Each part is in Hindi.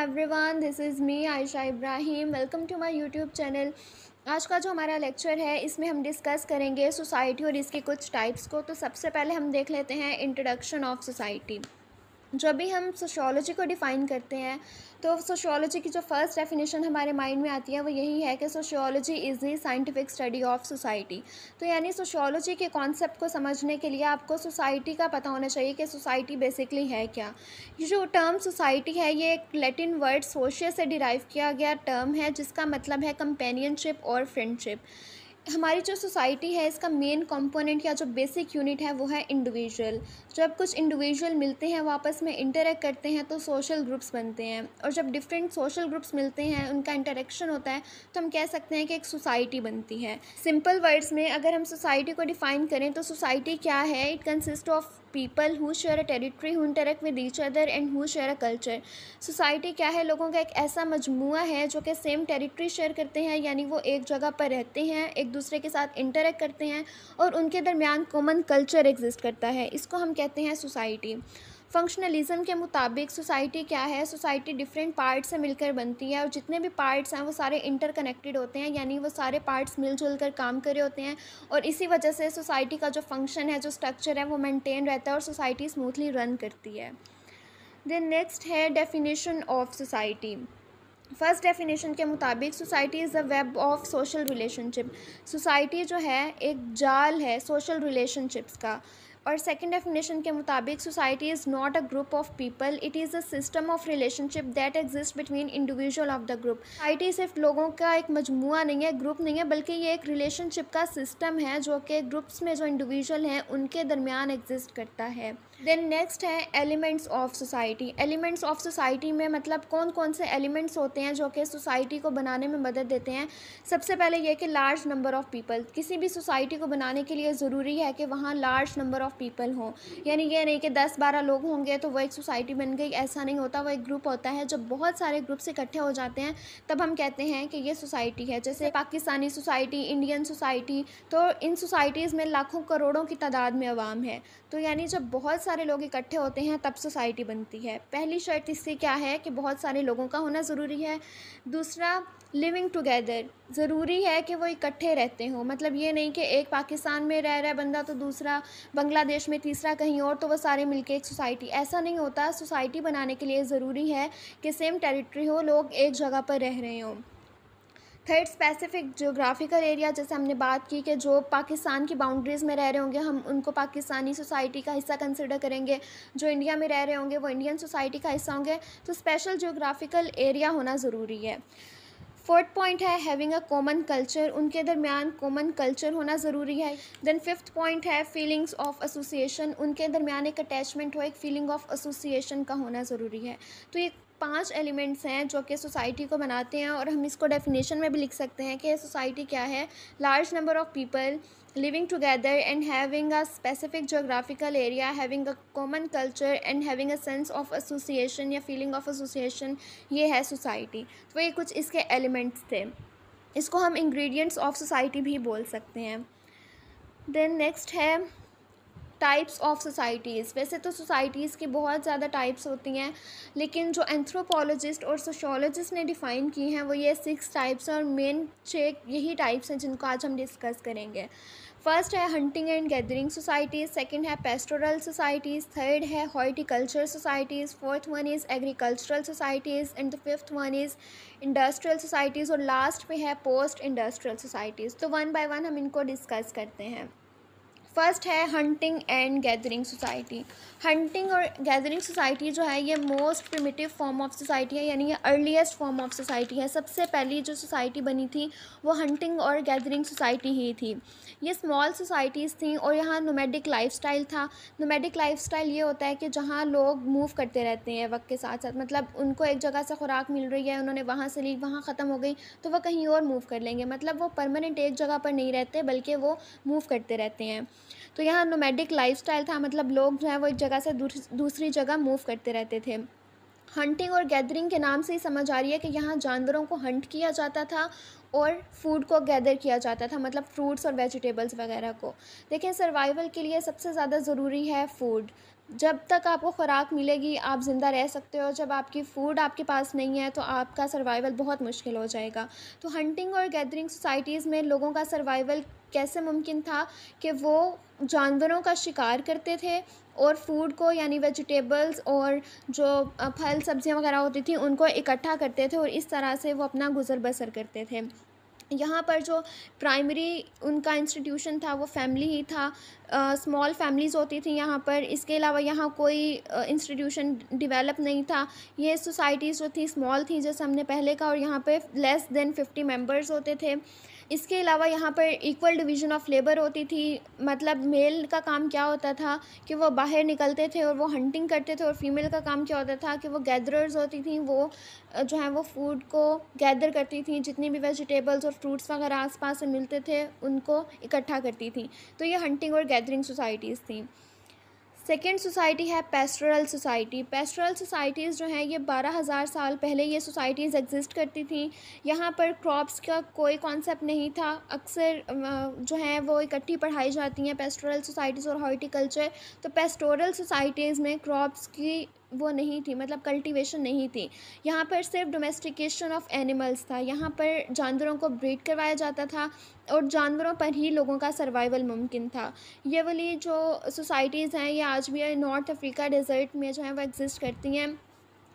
everyone this is me Ayesha Ibrahim welcome to my YouTube channel आज का जो हमारा लेक्चर है इसमें हम डिस्कस करेंगे सोसाइटी और इसके कुछ टाइप्स को तो सबसे पहले हम देख लेते हैं इंट्रोडक्शन ऑफ सोसाइटी जब भी हम सोशोलॉजी को डिफ़ाइन करते हैं तो सोशियोलॉजी की जो फर्स्ट डेफिनेशन हमारे माइंड में आती है वो यही है कि sociology is the scientific study of society तो यानी सोशियोलॉजी के कॉन्सेप्ट को समझने के लिए आपको सोसाइटी का पता होना चाहिए कि सोसाइटी बेसिकली है क्या ये जो टर्म सोसाइटी है ये एक लेटिन वर्ड सोशिया से डिराइव किया गया टर्म है जिसका मतलब है कंपेनियनशिप और फ्रेंडशिप हमारी जो सोसाइटी है इसका मेन कंपोनेंट या जो बेसिक यूनिट है वो है इंडिविजुअल जब कुछ इंडिविजुअल मिलते हैं वो आपस में इंटरेक्ट करते हैं तो सोशल ग्रुप्स बनते हैं और जब डिफरेंट सोशल ग्रुप्स मिलते हैं उनका इंटरेक्शन होता है तो हम कह सकते हैं कि एक सोसाइटी बनती है सिंपल वर्ड्स में अगर हम सोसाइटी को डिफ़ाइन करें तो सोसाइटी क्या है it consist of people who share a territory who interact with each other and who share a culture society क्या है लोगों का एक ऐसा मजमू है जो कि सेम टेरिटरी शेयर करते हैं यानी वो एक जगह पर रहते हैं एक दूसरे के साथ इंटरेक्ट करते हैं और उनके दरमियान कॉमन कल्चर एग्जिस्ट करता है इसको हम कहते हैं सोसाइटी फंक्शनलिज़म के मुताबिक सोसाइटी क्या है सोसाइटी डिफरेंट पार्ट्स से मिलकर बनती है और जितने भी पार्ट्स हैं वो सारे इंटरकनेक्टेड होते हैं यानी वो सारे पार्ट्स मिलजुल कर काम कर रहे होते हैं और इसी वजह से सोसाइटी का जो फंक्शन है जो स्ट्रक्चर है वो मेंटेन रहता है और सोसाइटी स्मूथली रन करती है देन नेक्स्ट है definition of society first definition के मुताबिक society is a web of social relationship society जो है एक जाल है सोशल रिलेशनशिप्स का और सेकेंड डेफिनेशन के मुताबिक society is not a group of people it is a system of relationship that exist between individual of the group society सिर्फ लोगों का एक मजमू नहीं है ग्रुप नहीं है बल्कि ये एक रिलेशनशिप का सिस्टम है जो कि ग्रुप्स में जो इंडिविजुअल हैं उनके दरमियान एग्जिस्ट करता है देन नेक्स्ट है elements of society elements of society में मतलब कौन कौन से एलिमेंट्स होते हैं जो कि सोसाइटी को बनाने में मदद देते हैं सबसे पहले यह कि लार्ज नंबर ऑफ़ पीपल किसी भी सोसाइटी को बनाने के लिए ज़रूरी है कि वहाँ लार्ज नंबर ऑफ़ पीपल हों यानी यह नहीं कि दस बारह लोग होंगे तो वह एक सोसाइटी बन गई ऐसा नहीं होता वह एक ग्रुप होता है जब बहुत सारे ग्रुप्स इकट्ठे हो जाते हैं तब हम कहते हैं कि ये सोसाइटी है जैसे पाकिस्तानी सोसाइटी इंडियन सोसाइटी तो इन सोसाइटीज़ में लाखों करोड़ों की तादाद में आवाम है तो यानी जब बहुत सारे लोग इकट्ठे होते हैं तब सोसाइटी बनती है पहली शर्त इससे क्या है कि बहुत सारे लोगों का होना ज़रूरी है दूसरा लिविंग टुगेदर ज़रूरी है कि वो इकट्ठे रहते हों मतलब ये नहीं कि एक पाकिस्तान में रह रहा बंदा तो दूसरा बांग्लादेश में तीसरा कहीं और तो वो सारे मिलके एक सोसाइटी ऐसा नहीं होता सोसाइटी बनाने के लिए ज़रूरी है कि सेम टेरिटरी हो लोग एक जगह पर रह रहे हों थर्ड स्पेसिफिक जोग्राफिकल एरिया जैसे हमने बात की कि जो पाकिस्तान की बाउंड्रीज़ में रह रहे होंगे हम उनको पाकिस्तानी सोसाइटी का हिस्सा कंसिडर करेंगे जो इंडिया में रह रहे होंगे वो इंडियन सोसाइटी का हिस्सा होंगे तो स्पेशल जोग्राफिकल एरिया होना ज़रूरी है फोर्थ पॉइंट है हैविंग अ कॉमन कल्चर उनके दरमियान कॉमन कल्चर होना ज़रूरी है देन फिफ्थ पॉइंट है फीलिंग्स ऑफ एसोसिएशन उनके दरमियान एक अटैचमेंट हो एक फीलिंग ऑफ एसोसिएशन का होना ज़रूरी है तो ये पांच एलिमेंट्स हैं जो कि सोसाइटी को बनाते हैं और हम इसको डेफिनेशन में भी लिख सकते हैं कि सोसाइटी क्या है large number of people living together and having a specific geographical area having a common culture and having a sense of association या फीलिंग ऑफ एसोसिएशन ये है सोसाइटी तो ये कुछ इसके एलिमेंट्स थे इसको हम इंग्रेडिएंट्स ऑफ सोसाइटी भी बोल सकते हैं देन नेक्स्ट है टाइप्स ऑफ सोसाइटीज़ वैसे तो सोसाइटीज़ की बहुत ज़्यादा टाइप्स होती हैं लेकिन जो एंथ्रोपोलॉजिस्ट और सोशोलॉजिस्ट ने डिफ़ाइन की हैं वो ये सिक्स टाइप्स और मेन छः यही टाइप्स हैं जिनको आज हम डिस्कस करेंगे फर्स्ट है hunting and gathering societies second है पेस्टोरल सोसाइटीज़ थर्ड है horticulture societies fourth one is agricultural societies and the fifth one is industrial societies और लास्ट पे है पोस्ट इंडस्ट्रियल सोसाइटीज़ तो वन बाय वन हम इनको डिस्कस करते हैं फर्स्ट है hunting and gathering society hunting और गैदरिंग सोसाइटी जो है ये most primitive form of society है यानी ये अर्लीस्ट फॉर्म ऑफ सोसाइटी है सबसे पहली जो सोसाइटी बनी थी वो हंटिंग और गैदरिंग सोसाइटी ही थी ये स्मॉल सोसाइटीज़ थी और यहाँ नोमेडिक स्टाइल था नोमेडिक स्टाइल ये होता है कि जहाँ लोग मूव करते रहते हैं वक्त के साथ साथ मतलब उनको एक जगह से खुराक मिल रही है उन्होंने वहाँ से ली वहाँ ख़त्म हो गई तो वह कहीं और मूव कर लेंगे मतलब वो परमानेंट एक जगह पर नहीं रहते बल्कि वो मूव करते रहते हैं तो यहाँ नोमेडिक लाइफस्टाइल था मतलब लोग जो है वो एक जगह से दूसरी जगह मूव करते रहते थे हंटिंग और गैदरिंग के नाम से ही समझ आ रही है कि यहाँ जानवरों को हंट किया जाता था और फूड को गैदर किया जाता था मतलब फ्रूट्स और वेजिटेबल्स वगैरह को देखें सर्वाइवल के लिए सबसे ज़्यादा ज़रूरी है फूड जब तक आपको ख़ुराक मिलेगी आप ज़िंदा रह सकते हो जब आपकी फ़ूड आपके पास नहीं है तो आपका सर्वाइवल बहुत मुश्किल हो जाएगा तो हंटिंग और गैदरिंग सोसाइटीज़ में लोगों का सर्वाइवल कैसे मुमकिन था कि वो जानवरों का शिकार करते थे और फूड को यानी वेजिटेबल्स और जो फल सब्ज़ियाँ वगैरह होती थी उनको इकट्ठा करते थे और इस तरह से वो अपना गुजर बसर करते थे यहाँ पर जो प्राइमरी उनका इंस्टीट्यूशन था वो फैमिली ही था स्मॉल फैमिलीज़ होती थी यहाँ पर इसके अलावा यहाँ कोई इंस्टीट्यूशन डिवेलप नहीं था ये सोसाइटीज़ जो थी स्मॉल थी जैसे हमने पहले कहा और यहाँ पे लेस देन फिफ्टी मेंबर्स होते थे इसके अलावा यहाँ पर इक्वल डिवीज़न ऑफ लेबर होती थी मतलब मेल का काम क्या होता था कि वो बाहर निकलते थे और वो हंटिंग करते थे और फीमेल का काम क्या होता था कि वो गैदरर्स होती थी वो जो है वो फूड को गैदर करती थी जितनी भी वेजिटेबल्स और फ्रूट्स वगैरह आस पास से मिलते थे उनको इकट्ठा करती थी तो ये हंटिंग और गैदरिंग सोसाइटीज़ थी सेकेंड सोसाइटी है पेस्ट्रल सोसाइटी पेस्ट्रल सोसाइटीज़ जो हैं ये बारह हज़ार साल पहले ये सोसाइटीज़ एग्जिस्ट करती थी यहाँ पर क्रॉप्स का कोई कॉन्सेप्ट नहीं था अक्सर जो हैं वो इकट्ठी पढ़ाई जाती हैं पेस्ट्रल सोसाइटीज़ और हॉर्टिकल्चर तो पेस्टोरल सोसाइटीज़ में क्रॉप्स की वो नहीं थी मतलब कल्टीवेशन नहीं थी यहाँ पर सिर्फ डोमेस्टिकेशन ऑफ एनिमल्स था यहाँ पर जानवरों को ब्रीड करवाया जाता था और जानवरों पर ही लोगों का सर्वाइवल मुमकिन था ये वाली जो सोसाइटीज़ हैं ये आज भी नॉर्थ अफ्रीका डेजर्ट में जो है वो एग्ज़िस्ट करती हैं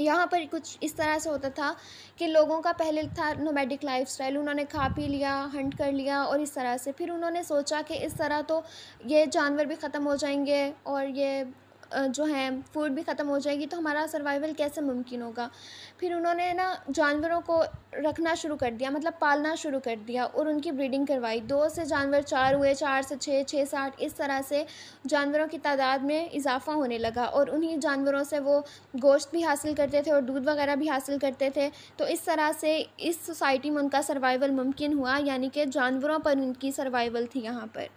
यहाँ पर कुछ इस तरह से होता था कि लोगों का पहले था नोमेडिक लाइफ स्टाइल उन्होंने खा पी लिया हंट कर लिया और इस तरह से फिर उन्होंने सोचा कि इस तरह तो ये जानवर भी ख़त्म हो जाएंगे और ये जो है फूड भी ख़त्म हो जाएगी तो हमारा सर्वाइवल कैसे मुमकिन होगा फिर उन्होंने ना जानवरों को रखना शुरू कर दिया मतलब पालना शुरू कर दिया और उनकी ब्रीडिंग करवाई दो से जानवर चार हुए चार से छः छः से आठ इस तरह से जानवरों की तादाद में इजाफ़ा होने लगा और उन्हीं जानवरों से वो गोश्त भी हासिल करते थे और दूध वगैरह भी हासिल करते थे तो इस तरह से इस सोसाइटी में उनका सर्वाइवल मुमकिन हुआ यानी कि जानवरों पर उनकी सर्वाइवल थी यहाँ पर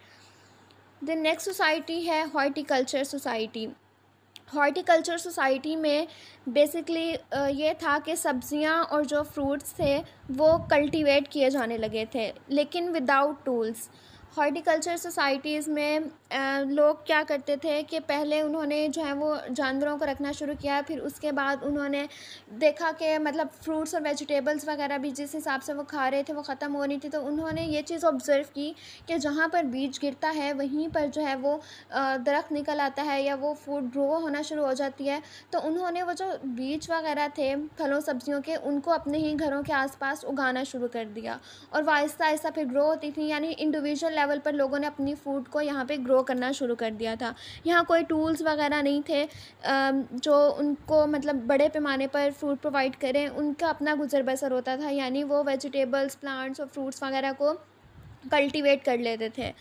द नेक्स्ट सोसाइटी है हॉर्टिकल्चर सोसाइटी हॉर्टिकल्चर सोसाइटी में बेसिकली ये था कि सब्जियां और जो फ्रूट्स थे वो कल्टीवेट किए जाने लगे थे लेकिन विदाउट टूल्स हॉर्टिकल्चर सोसाइटीज़ में लोग क्या करते थे कि पहले उन्होंने जो है वो जानवरों को रखना शुरू किया फिर उसके बाद उन्होंने देखा कि मतलब फ्रूट्स और वेजिटेबल्स वगैरह भी जिस हिसाब से वो खा रहे थे वो ख़त्म हो रही थी तो उन्होंने ये चीज़ ऑब्ज़र्व की कि जहाँ पर बीज गिरता है वहीं पर जो है वो दरख्त निकल आता है या वो फूड ग्रो होना शुरू हो जाती है तो उन्होंने वो जो बीज वगैरह थे फलों सब्जियों के उनको अपने ही घरों के आसपास उगाना शुरू कर दिया और वह आहिस्ता आहिस्ता फिर ग्रो होती थी यानी इंडिविजुअल लेवल पर लोगों ने अपनी फ़ूड को यहाँ पे ग्रो करना शुरू कर दिया था यहाँ कोई टूल्स वगैरह नहीं थे जो उनको मतलब बड़े पैमाने पर फूड प्रोवाइड करें उनका अपना गुजर बसर होता था यानी वो वेजिटेबल्स प्लांट्स और फ्रूट्स वगैरह को कल्टीवेट कर लेते थे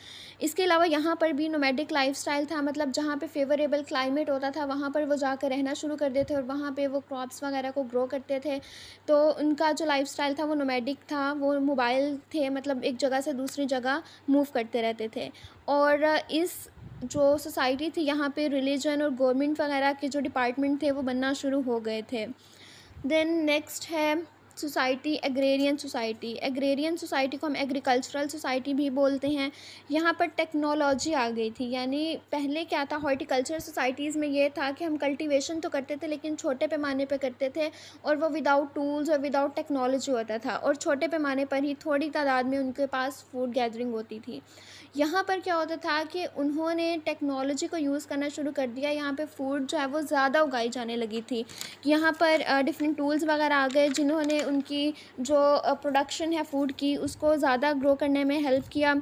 इसके अलावा यहाँ पर भी नोमेडिक लाइफस्टाइल था मतलब जहाँ पे फेवरेबल क्लाइमेट होता था वहाँ पर वो जाकर रहना शुरू कर देते और वहाँ पे वो क्रॉप्स वगैरह को ग्रो करते थे तो उनका जो लाइफस्टाइल था वो नोमेडिक था वो मोबाइल थे मतलब एक जगह से दूसरी जगह मूव करते रहते थे और इस जो सोसाइटी थी यहाँ पर रिलीजन और गवर्नमेंट वगैरह के जो डिपार्टमेंट थे वो बनना शुरू हो गए थे देन नेक्स्ट है society agrarian society agrarian society को हम एग्रीकल्चरल सोसाइटी भी बोलते हैं यहाँ पर टेक्नोलॉजी आ गई थी यानी पहले क्या था हॉर्टिकल्चर सोसाइटीज़ में ये था कि हम कल्टिवेशन तो करते थे लेकिन छोटे पैमाने पर करते थे और वो विदाउट टूल्स और विदाउट टेक्नोलॉजी होता था और छोटे पैमाने पर ही थोड़ी तादाद में उनके पास फूड गैदरिंग होती थी यहाँ पर क्या होता था कि उन्होंने टेक्नोलॉजी को यूज़ करना शुरू कर दिया यहाँ पे फूड जो है वो ज़्यादा उगाई जाने लगी थी यहाँ पर डिफरेंट टूल्स वगैरह आ गए जिन्होंने उनकी जो प्रोडक्शन है फूड की उसको ज़्यादा ग्रो करने में हेल्प किया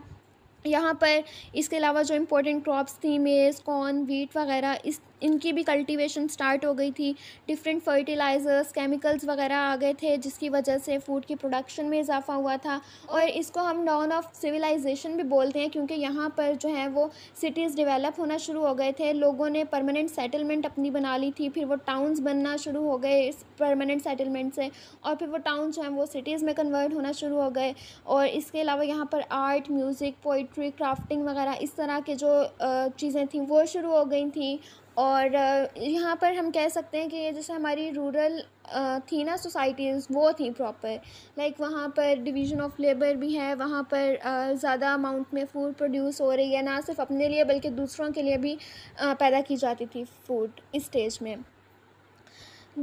यहाँ पर इसके अलावा जो इम्पोर्टेंट क्रॉप्स थी मेज़ कॉर्न वीट वगैरह इस इनकी भी कल्टीवेशन स्टार्ट हो गई थी डिफरेंट फर्टिलाइज़र्स केमिकल्स वगैरह आ गए थे जिसकी वजह से फूड की प्रोडक्शन में इजाफा हुआ था और इसको हम डाउन ऑफ सिविलाइजेशन भी बोलते हैं क्योंकि यहाँ पर जो है वो सिटीज़ डेवलप होना शुरू हो गए थे लोगों ने परमानेंट सेटलमेंट अपनी बना ली थी फिर वो टाउन्स बनना शुरू हो गए इस परमानेंट सेटलमेंट से और फिर वो टाउन जो हैं वो सिटीज़ में कन्वर्ट होना शुरू हो गए और इसके अलावा यहाँ पर आर्ट म्यूज़िक पोइट्री क्राफ्टिंग वगैरह इस तरह के जो चीज़ें थी वो शुरू हो गई थी और यहाँ पर हम कह सकते हैं कि ये जैसे हमारी रूरल थी ना सोसाइटीज़ वो थी प्रॉपर लाइक वहाँ पर डिवीज़न ऑफ लेबर भी है वहाँ पर ज़्यादा अमाउंट में फूड प्रोड्यूस हो रही है ना सिर्फ अपने लिए बल्कि दूसरों के लिए भी पैदा की जाती थी फूड इस स्टेज में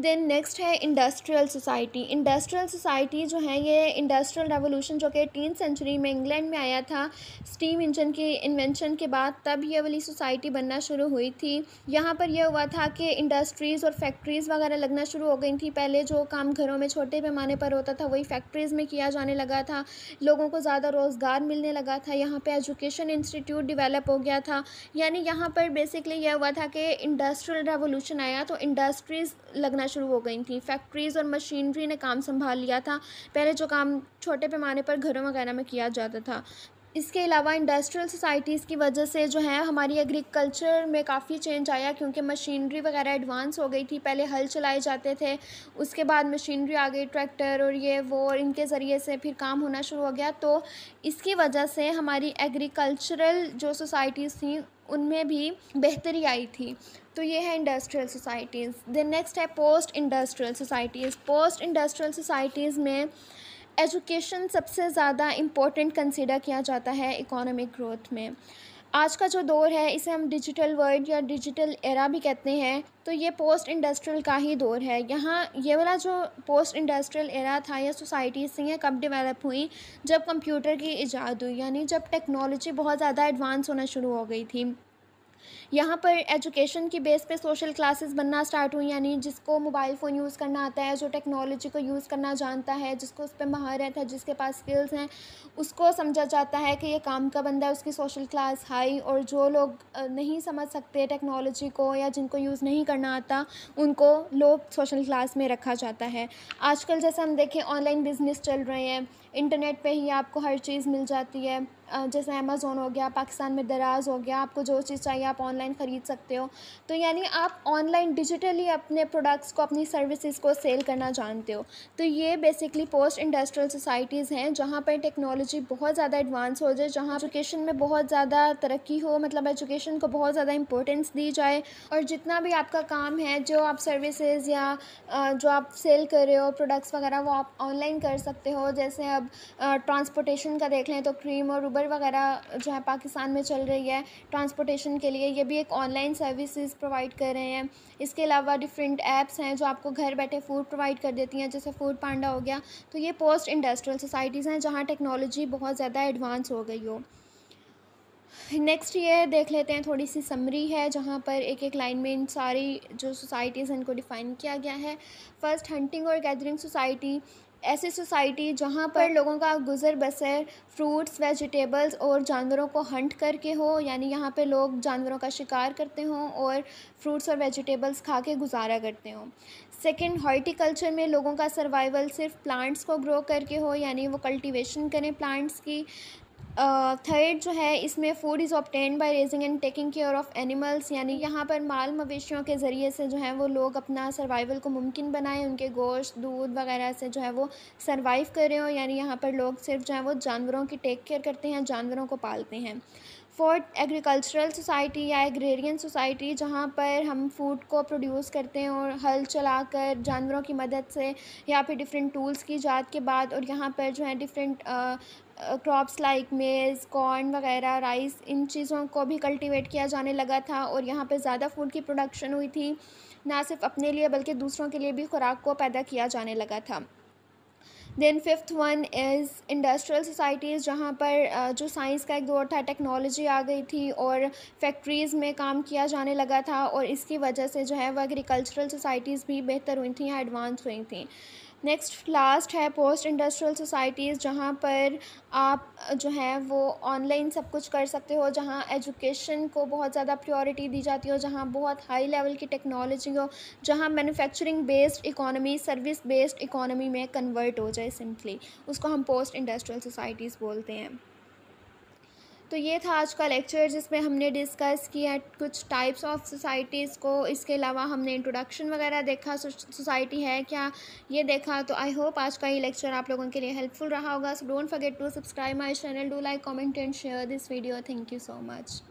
देन नेक्स्ट है इंडस्ट्रियल सोसाइटी इंडस्ट्रियल सोसाइटी जो है ये इंडस्ट्रियल रेवोल्यूशन जो कि एटीन सेंचुरी में इंग्लैंड में आया था स्टीम इंजन की इन्वेंशन के बाद तब ये वाली सोसाइटी बनना शुरू हुई थी यहाँ पर यह हुआ था कि इंडस्ट्रीज़ और फैक्ट्रीज़ वगैरह लगना शुरू हो गई थी पहले जो काम घरों में छोटे पैमाने पर होता था वही फैक्ट्रीज़ में किया जाने लगा था लोगों को ज़्यादा रोज़गार मिलने लगा था यहाँ पर एजुकेशन इंस्टीट्यूट डिवेलप हो गया था यानी यहाँ पर बेसिकली यह हुआ था कि इंडस्ट्रियल रेवोल्यूशन आया तो इंडस्ट्रीज़ लगना शुरू हो गई थी फैक्ट्रीज़ और मशीनरी ने काम संभाल लिया था पहले जो काम छोटे पैमाने पर घरों वगैरह में किया जाता था इसके अलावा इंडस्ट्रियल सोसाइटीज़ की वजह से जो है हमारी एग्रीकल्चर में काफ़ी चेंज आया क्योंकि मशीनरी वगैरह एडवांस हो गई थी पहले हल चलाए जाते थे उसके बाद मशीनरी आ गई ट्रैक्टर और ये वो और इनके ज़रिए से फिर काम होना शुरू हो गया तो इसकी वजह से हमारी एग्रीकल्चरल जो सोसाइटीज़ थी उनमें भी बेहतरी आई थी तो ये है इंडस्ट्रियल सोसाइटीज़ दैन नेक्स्ट है post industrial societies post industrial societies में एजुकेशन सबसे ज़्यादा इम्पोर्टेंट कंसिडर किया जाता है इकोनॉमिक ग्रोथ में आज का जो दौर है इसे हम डिजिटल वर्ल्ड या डिजिटल एरा भी कहते हैं तो ये पोस्ट इंडस्ट्रियल का ही दौर है यहाँ ये वाला जो पोस्ट इंडस्ट्रियल एरा था या सोसाइटीज़ थी ये कब डेवलप हुई जब कंप्यूटर की इजाद हुई यानी जब टेक्नोलॉजी बहुत ज़्यादा एडवांस होना शुरू हो गई थी यहाँ पर एजुकेशन की बेस पे सोशल क्लासेस बनना स्टार्ट हुई यानी जिसको मोबाइल फ़ोन यूज़ करना आता है जो टेक्नोलॉजी को यूज़ करना जानता है जिसको उस पर महारत है जिसके पास स्किल्स हैं उसको समझा जाता है कि ये काम का बंदा है उसकी सोशल क्लास हाई और जो लोग नहीं समझ सकते टेक्नोलॉजी को या जिनको यूज़ नहीं करना आता उनको लो सोशल क्लास में रखा जाता है आजकल जैसे हम देखें ऑनलाइन बिज़नेस चल रहे हैं इंटरनेट पे ही आपको हर चीज़ मिल जाती है जैसे अमेज़ोन हो गया पाकिस्तान में दराज हो गया आपको जो चीज़ चाहिए आप ऑनलाइन ख़रीद सकते हो तो यानी आप ऑनलाइन डिजिटली अपने प्रोडक्ट्स को अपनी सर्विसेज को सेल करना जानते हो तो ये बेसिकली पोस्ट इंडस्ट्रियल सोसाइटीज़ हैं जहाँ पर टेक्नोलॉजी बहुत ज़्यादा एडवांस हो जाए जहाँ एजुकेशन में बहुत ज़्यादा तरक्की हो मतलब एजुकेशन को बहुत ज़्यादा इंपॉर्टेंस दी जाए और जितना भी आपका काम है जो आप सर्विसेज या जो आप सेल कर रहे हो प्रोडक्ट्स वगैरह वो आप ऑनलाइन कर सकते हो जैसे अब अब ट्रांसपोर्टेशन का देख लें तो क्रीम और उबर वगैरह जो है पाकिस्तान में चल रही है ट्रांसपोर्टेशन के लिए ये भी एक ऑनलाइन सर्विसेज प्रोवाइड कर रहे हैं इसके अलावा डिफरेंट ऐप्स हैं जो आपको घर बैठे फूड प्रोवाइड कर देती हैं जैसे फूड पांडा हो गया तो ये पोस्ट इंडस्ट्रियल सोसाइटीज़ हैं जहाँ टेक्नोलॉजी बहुत ज़्यादा एडवांस हो गई हो नेक्स्ट ये देख लेते हैं थोड़ी सी समरी है जहाँ पर एक एक लाइन में इन सारी जो सोसाइटीज़ हैं इनको डिफ़ाइन किया गया है फर्स्ट हंटिंग और गैदरिंग सोसाइटी ऐसी सोसाइटी जहाँ पर लोगों का गुज़र बसर फ्रूट्स वेजिटेबल्स और जानवरों को हंट करके हो यानी यहाँ पे लोग जानवरों का शिकार करते हों और फ्रूट्स और वेजिटेबल्स खा के गुजारा करते हों सेकंड हॉर्टिकल्चर में लोगों का सर्वाइवल सिर्फ प्लांट्स को ग्रो करके हो यानी वो कल्टीवेशन करें प्लांट्स की थर्ड जो है इसमें food is obtained by raising and taking care of animals यानी यहाँ पर माल मवेशियों के ज़रिए से जो है वो लोग अपना सर्वाइवल को मुमकिन बनाएं उनके गोश्त दूध वगैरह से जो है वो सर्वाइव करें और यानी यहाँ पर लोग सिर्फ जो है वो जानवरों की टेक केयर करते हैं जानवरों को पालते हैं फोर्थ एग्रीकल्चरल सोसाइटी या एग्रेरियन सोसाइटी जहाँ पर हम फूड को प्रोड्यूस करते हैं और हल चलाकर जानवरों की मदद से या फिर डिफरेंट टूल्स की जात के बाद और यहाँ पर जो है different crops like maize corn वगैरह राइस इन चीज़ों को भी कल्टीवेट किया जाने लगा था और यहाँ पर ज़्यादा फूड की प्रोडक्शन हुई थी ना सिर्फ अपने लिए बल्कि दूसरों के लिए भी खुराक को पैदा किया जाने लगा था then fifth one is industrial societies जहाँ पर जो साइंस का एक दौर था टेक्नोलॉजी आ गई थी और फैक्ट्रीज़ में काम किया जाने लगा था और इसकी वजह से जो है वो एग्रीकल्चरल सोसाइटीज़ भी बेहतर हुई थी या एडवांस हुई थी नेक्स्ट लास्ट है पोस्ट इंडस्ट्रियल सोसाइटीज़ जहाँ पर आप जो है वो ऑनलाइन सब कुछ कर सकते हो जहाँ एजुकेशन को बहुत ज़्यादा प्रायोरिटी दी जाती हो जहाँ बहुत हाई लेवल की टेक्नोलॉजी हो जहाँ manufacturing based economy service based economy में कन्वर्ट हो जाए सिंपली उसको हम पोस्ट इंडस्ट्रियल सोसाइटीज़ बोलते हैं तो ये था आज का लेक्चर जिसमें हमने डिस्कस किया कुछ टाइप्स ऑफ सोसाइटीज़ को इसके अलावा हमने इंट्रोडक्शन वगैरह देखा सोसाइटी है क्या ये देखा तो आई होप आज का ये लेक्चर आप लोगों के लिए हेल्पफुल रहा होगा so don't forget to subscribe my channel do like comment and share this video thank you so much